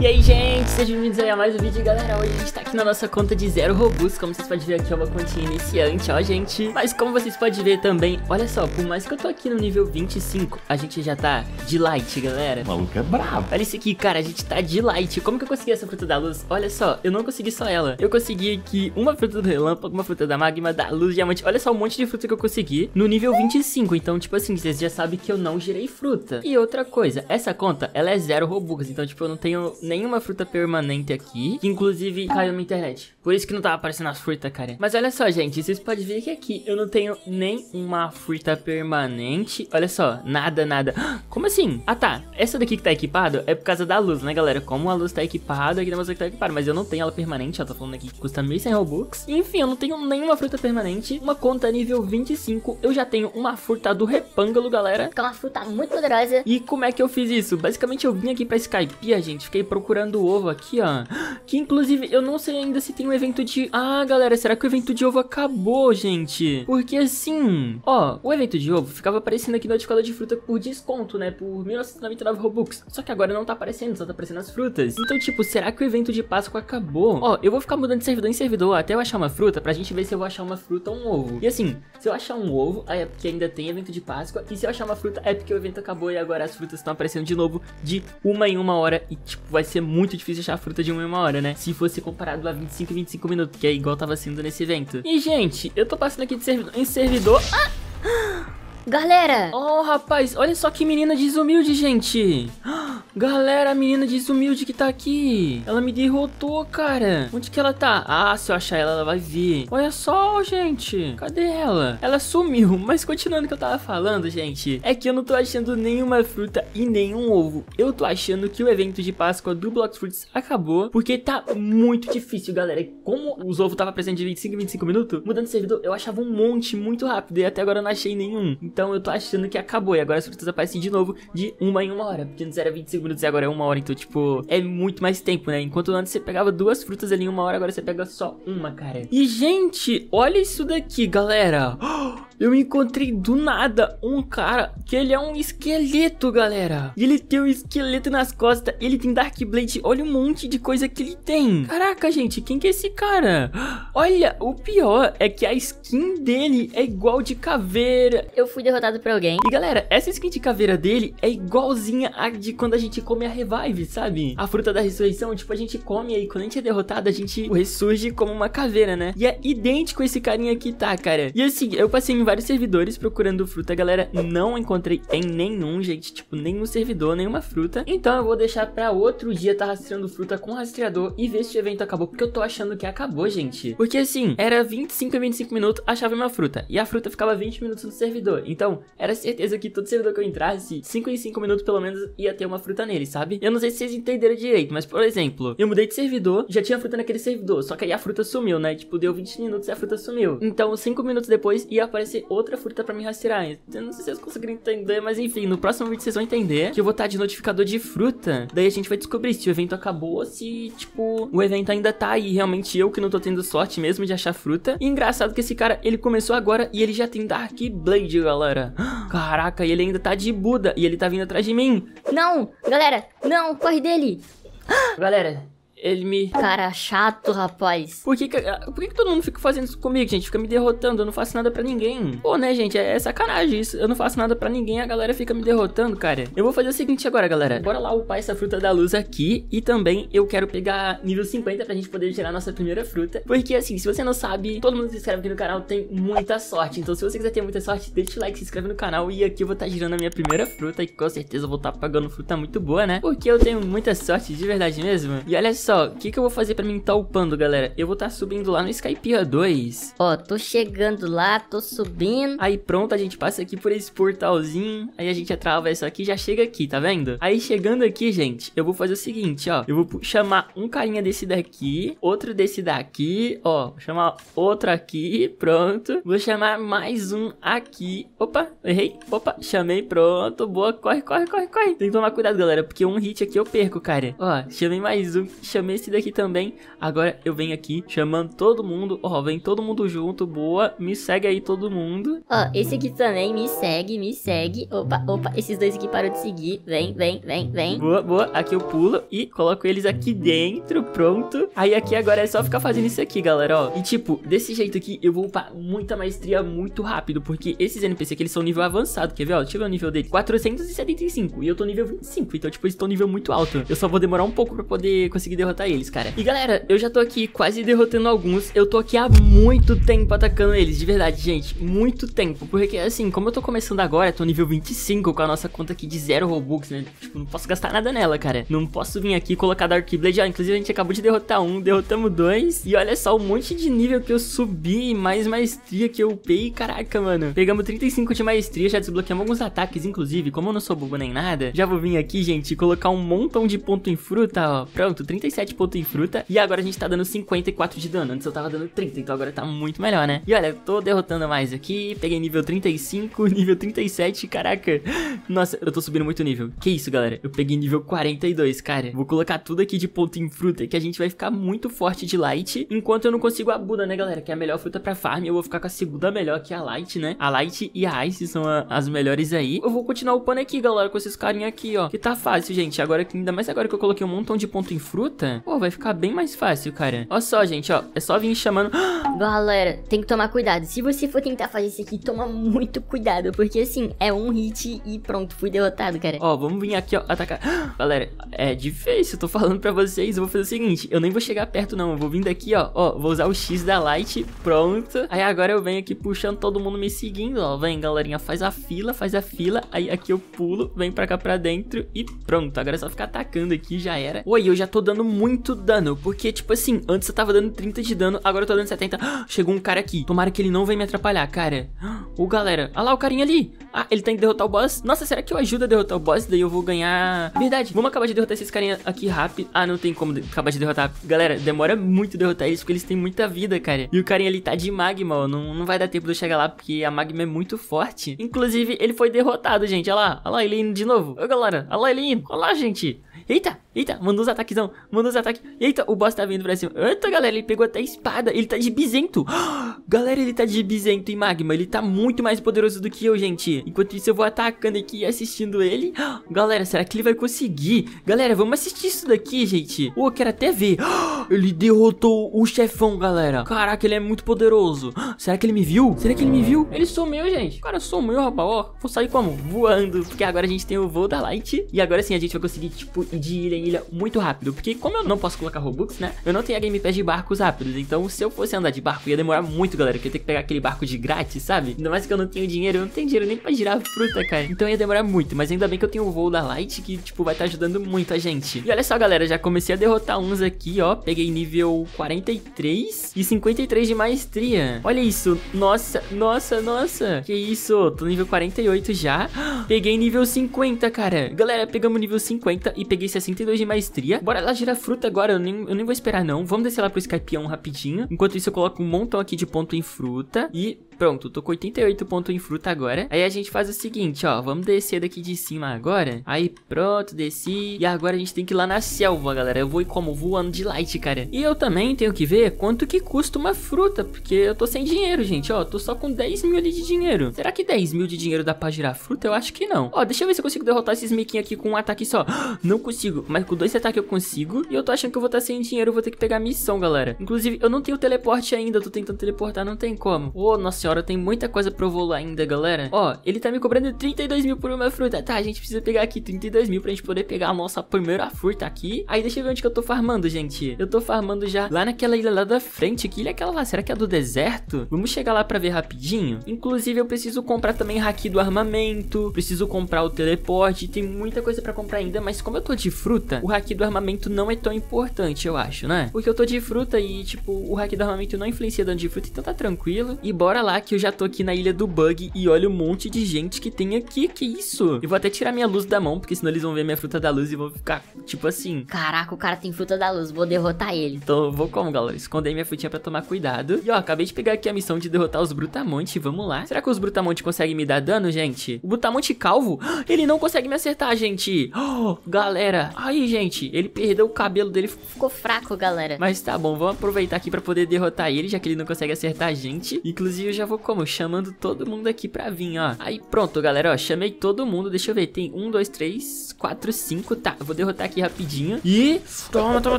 E aí, gente, sejam bem-vindos a mais um vídeo, galera. Hoje a gente tá aqui na nossa conta de zero robux Como vocês podem ver aqui, é uma continha iniciante, ó, gente. Mas como vocês podem ver também, olha só, por mais que eu tô aqui no nível 25, a gente já tá de light, galera. O maluco é brabo. Olha isso aqui, cara, a gente tá de light. Como que eu consegui essa fruta da luz? Olha só, eu não consegui só ela. Eu consegui aqui uma fruta do relâmpago, uma fruta da magma, da luz, diamante. Olha só, um monte de fruta que eu consegui no nível 25. Então, tipo assim, vocês já sabem que eu não girei fruta. E outra coisa, essa conta, ela é zero robux. Então, tipo, eu não tenho nenhuma fruta permanente aqui. Que inclusive caiu na internet. Por isso que não tava aparecendo as frutas, cara. Mas olha só, gente. Vocês podem ver que aqui eu não tenho nenhuma fruta permanente. Olha só, nada, nada. Como assim? Ah, tá. Essa daqui que tá equipado é por causa da luz, né, galera? Como a luz tá equipada, aqui na que tá equipada. Mas eu não tenho ela permanente. Ela tá falando aqui que custa 1.100 Robux. Enfim, eu não tenho nenhuma fruta permanente. Uma conta nível 25. Eu já tenho uma fruta do repângalo, galera. Que é uma fruta muito poderosa. E como é que eu fiz isso? Basicamente, eu vim aqui pra Skype, gente. Fiquei pronto procurando o ovo aqui, ó. Que inclusive, eu não sei ainda se tem um evento de... Ah, galera, será que o evento de ovo acabou, gente? Porque assim... Ó, o evento de ovo ficava aparecendo aqui notificador de fruta por desconto, né? Por 1999 Robux. Só que agora não tá aparecendo, só tá aparecendo as frutas. Então, tipo, será que o evento de Páscoa acabou? Ó, eu vou ficar mudando de servidor em servidor até eu achar uma fruta pra gente ver se eu vou achar uma fruta ou um ovo. E assim, se eu achar um ovo, aí é porque ainda tem evento de Páscoa. E se eu achar uma fruta, é porque o evento acabou e agora as frutas estão aparecendo de novo de uma em uma hora. E, tipo, vai ser muito difícil achar fruta de uma em uma hora, né? Se fosse comparado a 25 e 25 minutos, que é igual tava sendo nesse evento. E, gente, eu tô passando aqui de servidor em servidor... Ah! Galera! Oh, rapaz, olha só que menina desumilde, gente! Ah! Galera, a menina desumilde que tá aqui. Ela me derrotou, cara. Onde que ela tá? Ah, se eu achar ela, ela vai vir. Olha só, gente. Cadê ela? Ela sumiu. Mas continuando o que eu tava falando, gente, é que eu não tô achando nenhuma fruta e nenhum ovo. Eu tô achando que o evento de Páscoa do Blox Fruits acabou, porque tá muito difícil, galera. Como os ovos tava presente de 25 em 25 minutos, mudando de servidor, eu achava um monte muito rápido e até agora eu não achei nenhum. Então eu tô achando que acabou e agora as frutas aparecem de novo de uma em uma hora, porque antes era 25 minutos e agora é uma hora. Então, tipo, é muito mais tempo, né? Enquanto antes você pegava duas frutas ali em uma hora, agora você pega só uma, cara. E, gente, olha isso daqui, galera. Oh! eu encontrei do nada um cara que ele é um esqueleto, galera. Ele tem um esqueleto nas costas, ele tem Dark Blade, olha um monte de coisa que ele tem. Caraca, gente, quem que é esse cara? Olha, o pior é que a skin dele é igual de caveira. Eu fui derrotado por alguém. E galera, essa skin de caveira dele é igualzinha a de quando a gente come a revive, sabe? A fruta da ressurreição, tipo, a gente come aí, quando a gente é derrotado, a gente ressurge como uma caveira, né? E é idêntico esse carinha aqui, tá, cara? E assim, eu passei em vários servidores procurando fruta, galera. Não encontrei em nenhum, gente. Tipo, nenhum servidor, nenhuma fruta. Então eu vou deixar pra outro dia tá rastreando fruta com rastreador e ver se o evento acabou. Porque eu tô achando que acabou, gente. Porque assim, era 25 a 25 minutos, achava uma fruta. E a fruta ficava 20 minutos no servidor. Então, era certeza que todo servidor que eu entrasse, 5 em 5 minutos pelo menos, ia ter uma fruta nele, sabe? Eu não sei se vocês entenderam direito, mas por exemplo, eu mudei de servidor, já tinha fruta naquele servidor. Só que aí a fruta sumiu, né? Tipo, deu 20 minutos e a fruta sumiu. Então, 5 minutos depois ia aparecer ser outra fruta pra me rastrear. Eu não sei se vocês conseguiram entender, mas enfim, no próximo vídeo vocês vão entender que eu vou estar de notificador de fruta. Daí a gente vai descobrir se o evento acabou se, tipo, o evento ainda tá aí. Realmente eu que não tô tendo sorte mesmo de achar fruta. E engraçado que esse cara, ele começou agora e ele já tem Dark Blade, galera. Caraca, e ele ainda tá de Buda e ele tá vindo atrás de mim. Não, galera, não, corre dele. Galera, ele me. Cara chato, rapaz. Por que, ah, por que, que todo mundo fica fazendo isso comigo, gente? Fica me derrotando, eu não faço nada pra ninguém. Pô, né, gente? É, é sacanagem isso. Eu não faço nada pra ninguém, a galera fica me derrotando, cara. Eu vou fazer o seguinte agora, galera. Bora lá upar essa fruta da luz aqui. E também eu quero pegar nível 50 pra gente poder gerar nossa primeira fruta. Porque assim, se você não sabe, todo mundo que se inscreve aqui no canal tem muita sorte. Então, se você quiser ter muita sorte, deixa o like, se inscreve no canal. E aqui eu vou estar tá girando a minha primeira fruta. E com certeza eu vou estar tá pagando fruta muito boa, né? Porque eu tenho muita sorte, de verdade mesmo. E olha só só, o que, que eu vou fazer pra mim tá upando, galera? Eu vou estar tá subindo lá no Skypeia 2. Ó, tô chegando lá, tô subindo. Aí pronto, a gente passa aqui por esse portalzinho. Aí a gente atravessa aqui já chega aqui, tá vendo? Aí chegando aqui, gente, eu vou fazer o seguinte, ó. Eu vou chamar um carinha desse daqui, outro desse daqui, ó. Vou chamar outro aqui, pronto. Vou chamar mais um aqui. Opa, errei. Opa, chamei, pronto. Boa, corre, corre, corre, corre. Tem que tomar cuidado, galera, porque um hit aqui eu perco, cara. Ó, chamei mais um, chamei chamei esse daqui também. Agora eu venho aqui chamando todo mundo. Ó, oh, vem todo mundo junto, boa. Me segue aí todo mundo. Ó, oh, esse aqui também me segue, me segue. Opa, opa, esses dois aqui param de seguir. Vem, vem, vem, vem. Boa, boa. Aqui eu pulo e coloco eles aqui dentro, pronto. Aí aqui agora é só ficar fazendo isso aqui, galera, ó. E tipo, desse jeito aqui eu vou upar muita maestria muito rápido, porque esses NPC aqui eles são nível avançado, quer ver, ó? Deixa eu ver o nível dele. 475 e eu tô nível 25, então tipo, eles estão nível muito alto. Eu só vou demorar um pouco pra poder conseguir derrotar derrotar eles, cara. E galera, eu já tô aqui quase derrotando alguns. Eu tô aqui há muito tempo atacando eles, de verdade, gente. Muito tempo. Porque, assim, como eu tô começando agora, tô nível 25 com a nossa conta aqui de zero Robux, né? Tipo, não posso gastar nada nela, cara. Não posso vir aqui colocar Dark Blade. Ó, ah, inclusive a gente acabou de derrotar um, derrotamos dois. E olha só o um monte de nível que eu subi, mais maestria que eu upei. Caraca, mano. Pegamos 35 de maestria, já desbloqueamos alguns ataques, inclusive. Como eu não sou bobo nem nada, já vou vir aqui, gente, e colocar um montão de ponto em fruta, ó. Pronto, 35 7 pontos em fruta. E agora a gente tá dando 54 de dano. Antes eu tava dando 30, então agora tá muito melhor, né? E olha, eu tô derrotando mais aqui. Peguei nível 35, nível 37. Caraca. Nossa, eu tô subindo muito nível. Que isso, galera. Eu peguei nível 42, cara. Vou colocar tudo aqui de ponto em fruta, que a gente vai ficar muito forte de light. Enquanto eu não consigo a Buda, né, galera? Que é a melhor fruta pra farm. Eu vou ficar com a segunda melhor, que é a light, né? A light e a ice são a, as melhores aí. Eu vou continuar upando aqui, galera, com esses carinha aqui, ó. Que tá fácil, gente. Agora, ainda mais agora que eu coloquei um montão de ponto em fruta, nossa. Pô, vai ficar bem mais fácil, cara. Olha só, gente, ó. É só vir chamando... Galera, tem que tomar cuidado. Se você for tentar fazer isso aqui, toma muito cuidado. Porque, assim, é um hit e pronto. Fui derrotado, cara. Ó, vamos vir aqui, ó. Atacar. Galera, é difícil. Eu tô falando pra vocês. Eu vou fazer o seguinte. Eu nem vou chegar perto, não. Eu vou vir daqui, ó. Ó, vou usar o X da Light. Pronto. Aí agora eu venho aqui puxando todo mundo me seguindo, ó. Vem, galerinha. Faz a fila, faz a fila. Aí aqui eu pulo. Vem pra cá pra dentro. E pronto. Agora é só ficar atacando aqui. Já era. Oi, eu já tô dando muito muito dano. Porque, tipo assim, antes eu tava dando 30 de dano, agora eu tô dando 70. Ah, chegou um cara aqui. Tomara que ele não venha me atrapalhar, cara. Ah, ô, oh, galera. Ah lá, o carinha ali. Ah, ele tem tá que derrotar o boss. Nossa, será que eu ajudo a derrotar o boss? Daí eu vou ganhar... Verdade, vamos acabar de derrotar esses carinha aqui rápido. Ah, não tem como acabar de derrotar. Galera, demora muito derrotar eles, porque eles têm muita vida, cara. E o carinha ali tá de magma, ó. Não, não vai dar tempo de eu chegar lá, porque a magma é muito forte. Inclusive, ele foi derrotado, gente. Olha lá. Olha lá, ele indo de novo. Ô, galera. Olha lá, ele indo. Olha lá, gente. Eita, eita, mandou os ataquezão, mandou os ataques. Eita, o boss tá vindo pra cima. Eita, galera, ele pegou até a espada. Ele tá de bisento. galera, ele tá de bisento e magma. Ele tá muito mais poderoso do que eu, gente. Enquanto isso, eu vou atacando aqui e assistindo ele. galera, será que ele vai conseguir? Galera, vamos assistir isso daqui, gente. Oh, eu quero até ver. Oh, Ele derrotou o chefão, galera. Caraca, ele é muito poderoso. Será que ele me viu? Será que ele me viu? Ele sumiu, gente. Cara, sumiu, rapaz. Ó, vou sair como? Voando. Porque agora a gente tem o voo da Light. E agora sim a gente vai conseguir, tipo, ir de ilha em ilha muito rápido. Porque como eu não posso colocar Robux, né? Eu não tenho a Game Pass de barcos rápidos. Então, se eu fosse andar de barco, ia demorar muito, galera. Porque eu ia ter que pegar aquele barco de grátis, sabe? Ainda mais que eu não tenho dinheiro. Eu não tenho dinheiro nem pra girar fruta, cara. Então ia demorar muito. Mas ainda bem que eu tenho o voo da Light, que, tipo, vai estar tá ajudando muito a gente. E olha só, galera. Já comecei a derrotar uns aqui, ó. Peguei peguei nível 43 e 53 de maestria. Olha isso. Nossa, nossa, nossa. Que isso? Tô nível 48 já. Peguei nível 50, cara. Galera, pegamos nível 50 e peguei 62 de maestria. Bora lá girar fruta agora. Eu nem, eu nem vou esperar, não. Vamos descer lá pro Skypeão rapidinho. Enquanto isso, eu coloco um montão aqui de ponto em fruta. E Pronto, tô com 88 pontos em fruta agora. Aí a gente faz o seguinte, ó. Vamos descer daqui de cima agora. Aí pronto, desci. E agora a gente tem que ir lá na selva, galera. Eu vou ir como? Voando de light, cara. E eu também tenho que ver quanto que custa uma fruta. Porque eu tô sem dinheiro, gente, ó. Tô só com 10 mil ali de dinheiro. Será que 10 mil de dinheiro dá pra girar fruta? Eu acho que não. Ó, deixa eu ver se eu consigo derrotar esses miquinhos aqui com um ataque só. Não consigo. Mas com dois ataques eu consigo. E eu tô achando que eu vou estar tá sem dinheiro. Eu vou ter que pegar missão, galera. Inclusive, eu não tenho teleporte ainda. Eu tô tentando teleportar, não tem como. Ô, oh, nossa senhora, tem muita coisa pra eu voar ainda, galera. Ó, ele tá me cobrando 32 mil por uma fruta. Tá, a gente precisa pegar aqui 32 mil pra gente poder pegar a nossa primeira fruta aqui. Aí deixa eu ver onde que eu tô farmando, gente. Eu tô farmando já lá naquela ilha lá da frente. Que ilha é aquela lá? Será que é do deserto? Vamos chegar lá pra ver rapidinho. Inclusive, eu preciso comprar também haki do armamento. Preciso comprar o teleporte. Tem muita coisa pra comprar ainda, mas como eu tô de fruta, o haki do armamento não é tão importante, eu acho, né? Porque eu tô de fruta e, tipo, o haki do armamento não influencia dano de fruta, então tá tranquilo. E bora lá que eu já tô aqui na ilha do bug e olha o um monte de gente que tem aqui. Que isso? Eu vou até tirar minha luz da mão, porque senão eles vão ver minha fruta da luz e vão ficar tipo assim. Caraca, o cara tem fruta da luz, vou derrotar ele. Então eu vou como, galera? Esconder minha frutinha pra tomar cuidado. E ó, acabei de pegar aqui a missão de derrotar os Brutamonte, vamos lá. Será que os Brutamonte conseguem me dar dano, gente? O Brutamonte calvo? Ele não consegue me acertar, gente. Oh, galera. Aí, gente, ele perdeu o cabelo dele. Ficou fraco, galera. Mas tá bom, vamos aproveitar aqui pra poder derrotar ele, já que ele não consegue acertar a gente. Inclusive, eu já vou como? Chamando todo mundo aqui pra vir, ó. Aí pronto, galera, ó, chamei todo mundo. Deixa eu ver, tem um, dois, três, quatro, cinco. Tá, vou derrotar aqui rapidinho. E... Toma, toma,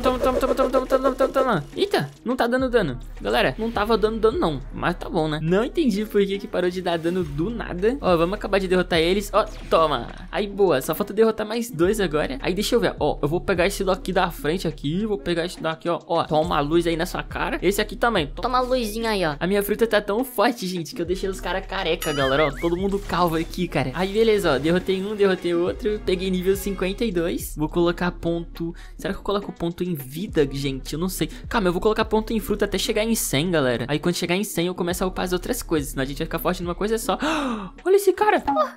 toma, toma, toma, toma, toma, toma, toma, toma. Eita, não tá dando dano. Galera, não tava dando dano não, mas tá bom, né? Não entendi por que que parou de dar dano do nada. Ó, vamos acabar de derrotar eles. Ó, toma. Aí, boa, só falta derrotar mais dois agora. Aí, deixa eu ver, ó, eu vou pegar esse daqui da frente aqui, vou pegar esse daqui, ó, ó. Toma a luz aí na sua cara. Esse aqui também. Toma a luzinha aí, ó. A minha fruta tá tão forte sorte, gente, que eu deixei os caras careca, galera, ó. Todo mundo calvo aqui, cara. Aí, beleza, ó. Derrotei um, derrotei outro. Peguei nível 52. Vou colocar ponto... Será que eu coloco ponto em vida, gente? Eu não sei. Calma, eu vou colocar ponto em fruta até chegar em 100, galera. Aí, quando chegar em 100, eu começo a upar as outras coisas. Senão a gente vai ficar forte numa coisa só. Olha esse cara! Ah!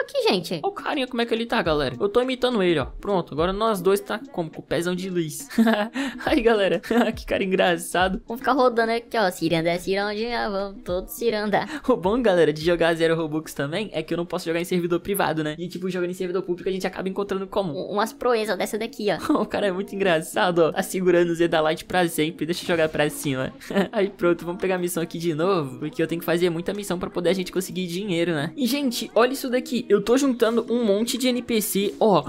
Aqui, gente. Olha o carinha como é que ele tá, galera. Eu tô imitando ele, ó. Pronto, agora nós dois tá como? Com o pezão de luz. Aí, galera. que cara engraçado. Vamos ficar rodando aqui, ó. Ciranda é cirandinha, vamos todos ciranda. O bom, galera, de jogar zero Robux também é que eu não posso jogar em servidor privado, né? E, tipo, jogando em servidor público a gente acaba encontrando comum. umas proezas dessa daqui, ó. o cara é muito engraçado, ó. Tá segurando o da Light pra sempre. Deixa eu jogar pra cima. Aí, pronto. Vamos pegar a missão aqui de novo. Porque eu tenho que fazer muita missão pra poder a gente conseguir dinheiro, né? E, gente, olha isso daqui eu tô juntando um monte de NPC, ó,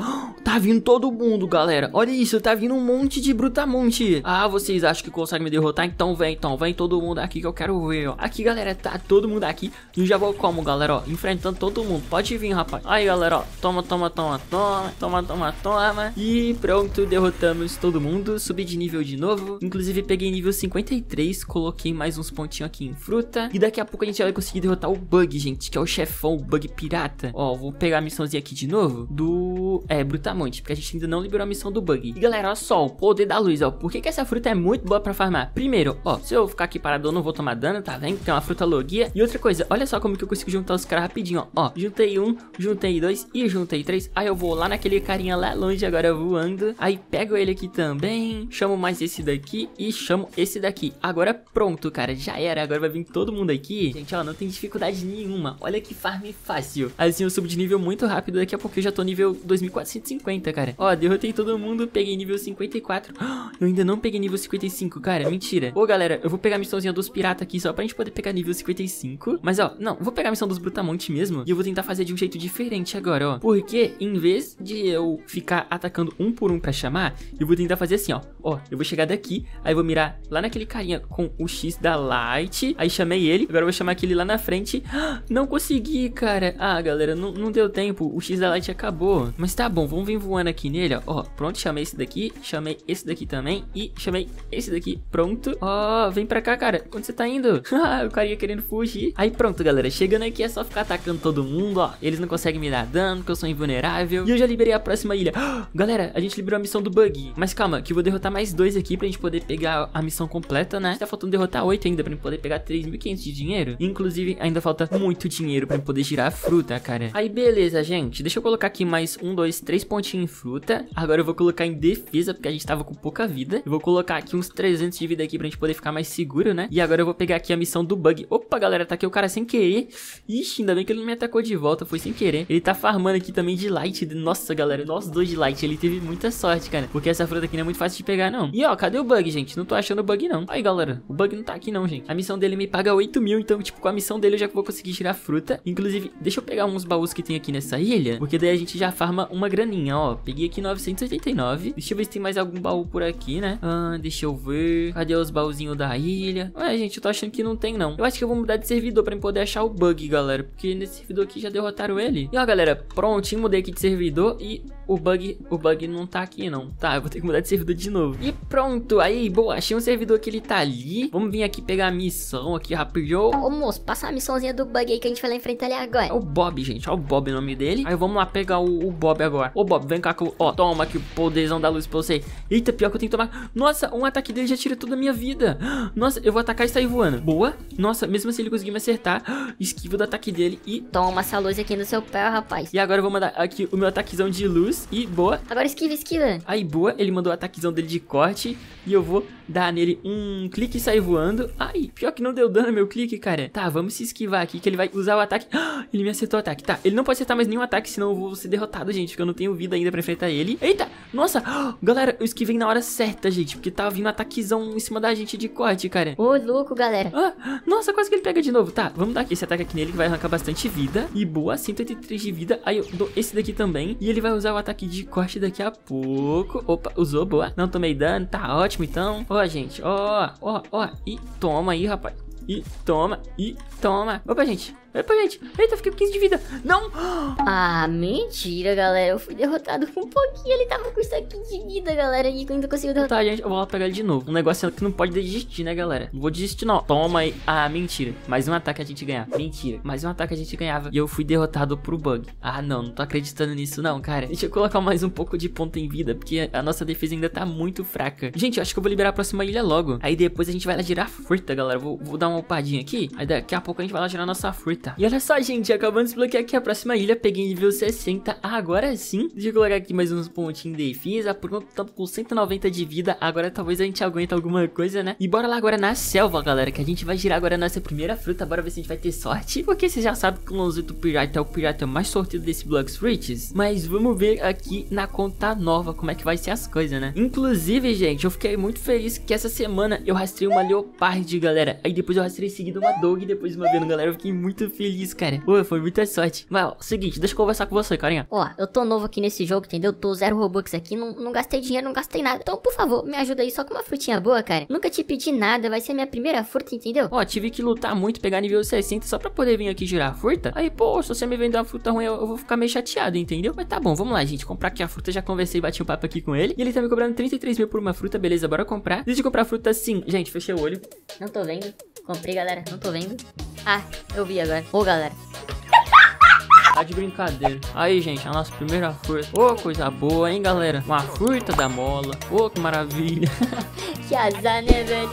tá vindo todo mundo, galera, olha isso, tá vindo um monte de brutamonte. Ah, vocês acham que conseguem me derrotar? Então vem, então, vem todo mundo aqui que eu quero ver, ó. Aqui, galera, tá todo mundo aqui e já vou como, galera, ó, enfrentando todo mundo, pode vir, rapaz. Aí, galera, ó, toma, toma, toma, toma, toma, toma, toma, e pronto, derrotamos todo mundo, subi de nível de novo, inclusive peguei nível 53, coloquei mais uns pontinhos aqui em fruta, e daqui a pouco a gente vai conseguir derrotar o Bug, gente, que é o chefão, o Bug Pirata, ó ó, vou pegar a missãozinha aqui de novo do é, Brutamonte, porque a gente ainda não liberou a missão do bug. E galera, olha só, o poder da luz, ó. Por que, que essa fruta é muito boa pra farmar? Primeiro, ó, se eu ficar aqui parado, eu não vou tomar dano, tá vendo? Tem uma fruta logia. E outra coisa, olha só como que eu consigo juntar os caras rapidinho, ó. ó. Juntei um, juntei dois e juntei três. Aí eu vou lá naquele carinha lá longe agora voando. Aí pego ele aqui também, chamo mais esse daqui e chamo esse daqui. Agora pronto, cara, já era. Agora vai vir todo mundo aqui. Gente, ó, não tem dificuldade nenhuma. Olha que farm fácil. Assim, eu sou subo de nível muito rápido. Daqui a pouco eu já tô nível 2450, cara. Ó, derrotei todo mundo, peguei nível 54. Eu ainda não peguei nível 55, cara. Mentira. Ô, galera, eu vou pegar a missãozinha dos piratas aqui só pra gente poder pegar nível 55. Mas, ó, não, vou pegar a missão dos brutamonte mesmo. E eu vou tentar fazer de um jeito diferente agora, ó. Porque em vez de eu ficar atacando um por um pra chamar, eu vou tentar fazer assim, ó. Ó, eu vou chegar daqui, aí vou mirar lá naquele carinha com o X da Light. Aí chamei ele. Agora eu vou chamar aquele lá na frente. Não consegui, cara. Ah, galera, não, não, deu tempo, o X da Light acabou. Mas tá bom, vamos vir voando aqui nele, ó. ó. Pronto, chamei esse daqui, chamei esse daqui também e chamei esse daqui, pronto. Ó, vem pra cá, cara, onde você tá indo? Ah, o cara ia querendo fugir. Aí pronto, galera, chegando aqui é só ficar atacando todo mundo, ó. Eles não conseguem me dar dano, porque eu sou invulnerável. E eu já liberei a próxima ilha. galera, a gente liberou a missão do bug. Mas calma, que eu vou derrotar mais dois aqui pra gente poder pegar a missão completa, né? Tá faltando derrotar oito ainda pra gente poder pegar 3.500 de dinheiro. Inclusive, ainda falta muito dinheiro pra gente poder girar a fruta, cara. É. Aí beleza, gente. Deixa eu colocar aqui mais um, dois, três pontinhos em fruta. Agora eu vou colocar em defesa, porque a gente tava com pouca vida. Eu vou colocar aqui uns 300 de vida aqui pra gente poder ficar mais seguro, né? E agora eu vou pegar aqui a missão do bug. Opa, galera, tá aqui o cara sem querer. Ixi, ainda bem que ele não me atacou de volta, foi sem querer. Ele tá farmando aqui também de light. Nossa, galera, nós dois de light. Ele teve muita sorte, cara. Porque essa fruta aqui não é muito fácil de pegar, não. E ó, cadê o bug, gente? Não tô achando o bug, não. Aí, galera, o bug não tá aqui, não, gente. A missão dele me paga 8 mil, então, tipo, com a missão dele eu já vou conseguir tirar fruta. Inclusive, deixa eu pegar uns baús baús que tem aqui nessa ilha, porque daí a gente já farma uma graninha, ó. Peguei aqui 989. Deixa eu ver se tem mais algum baú por aqui, né? Ah, deixa eu ver. Cadê os baúzinhos da ilha? Ué, gente, eu tô achando que não tem, não. Eu acho que eu vou mudar de servidor pra poder achar o bug, galera, porque nesse servidor aqui já derrotaram ele. E ó, galera, prontinho, mudei aqui de servidor e o bug, o bug não tá aqui, não. Tá, eu vou ter que mudar de servidor de novo. E pronto, aí, boa, achei um servidor que ele tá ali. Vamos vir aqui pegar a missão aqui rapidinho. Ô, moço, passa a missãozinha do bug aí que a gente vai lá enfrentar ele agora. É o Bob, gente, ó o Bob é o nome dele. Aí vamos lá pegar o, o Bob agora. Ô, Bob, vem cá, que ó, toma aqui o poderzão da luz pra você. Eita, pior que eu tenho que tomar. Nossa, um ataque dele já tira toda a minha vida. Nossa, eu vou atacar e sair voando. Boa. Nossa, mesmo assim ele conseguiu me acertar. Esquiva do ataque dele e... Toma essa luz aqui no seu pé, rapaz. E agora eu vou mandar aqui o meu ataquezão de luz e boa. Agora esquiva, esquiva. Aí, boa. Ele mandou o ataquezão dele de corte e eu vou dar nele um clique e sair voando. Ai, pior que não deu dano meu clique, cara. Tá, vamos se esquivar aqui que ele vai usar o ataque. Ele me acertou o ataque. Tá, ele não pode acertar mais nenhum ataque, senão eu vou ser derrotado, gente, porque eu não tenho vida ainda pra enfrentar ele. Eita! Nossa! galera, eu esquivei na hora certa, gente, porque tava tá vindo um ataquezão em cima da gente de corte, cara. Ô, louco, galera. Ah, nossa, quase que ele pega de novo. Tá, vamos dar aqui esse ataque aqui nele, que vai arrancar bastante vida. E boa, 183 de vida. Aí eu dou esse daqui também. E ele vai usar o ataque de corte daqui a pouco. Opa, usou, boa. Não tomei dano, tá ótimo, então. Ó, gente, ó, ó, ó. E toma aí, rapaz. E toma, e toma. Opa, gente. Olha pra gente. Eita, fiquei com 15 de vida. Não! Ah, mentira, galera. Eu fui derrotado com um pouquinho. Ele tava com isso aqui de vida, galera. E ainda conseguiu derrotar. Tá, gente, eu vou lá pegar ele de novo. Um negócio que não pode desistir, né, galera? Não vou desistir, não. Toma aí. Ah, mentira. Mais um ataque a gente ganhar. Mentira. Mais um ataque a gente ganhava. E eu fui derrotado pro bug. Ah, não. Não tô acreditando nisso, não, cara. Deixa eu colocar mais um pouco de ponto em vida. Porque a nossa defesa ainda tá muito fraca. Gente, eu acho que eu vou liberar a próxima ilha logo. Aí depois a gente vai lá girar a galera. Vou, vou dar uma upadinha aqui. Aí daqui a pouco a gente vai lá girar a nossa fruta. E olha só, gente, acabamos de desbloquear aqui a próxima ilha, peguei nível 60, agora sim. Deixa eu colocar aqui mais uns pontinhos de defesa, por enquanto estamos com 190 de vida, agora talvez a gente aguente alguma coisa, né? E bora lá agora na selva, galera, que a gente vai girar agora a nossa primeira fruta, bora ver se a gente vai ter sorte. Porque você já sabe que o Lonzito Pirata é o pirata mais sortido desse Blocks Fruits, mas vamos ver aqui na conta nova como é que vai ser as coisas, né? Inclusive, gente, eu fiquei muito feliz que essa semana eu rastrei uma Leopard, galera. Aí depois eu rastrei seguido uma Dog, depois uma vendo, galera. Eu fiquei muito feliz, cara. Pô, foi muita sorte. Mas, ó, seguinte, deixa eu conversar com você, carinha. Ó, eu tô novo aqui nesse jogo, entendeu? Tô zero Robux aqui, não, não gastei dinheiro, não gastei nada. Então, por favor, me ajuda aí só com uma frutinha boa, cara. Nunca te pedi nada, vai ser minha primeira fruta, entendeu? Ó, tive que lutar muito, pegar nível 60 só pra poder vir aqui girar a fruta. Aí, pô, se você me vender uma fruta ruim, eu, eu vou ficar meio chateado, entendeu? Mas tá bom, vamos lá, gente. Comprar aqui a fruta, já conversei, bati um papo aqui com ele. E ele tá me cobrando 33 mil por uma fruta, beleza, bora comprar. Deixa comprar fruta sim. Gente, fechei o olho. Não tô vendo. Comprei, galera. Não tô vendo. Ah, eu vi agora. Ô, galera. Tá de brincadeira. Aí, gente, a nossa primeira fruta. Ô, oh, coisa boa, hein, galera? Uma fruta da mola. Ô, oh, que maravilha. que azar, né, velho?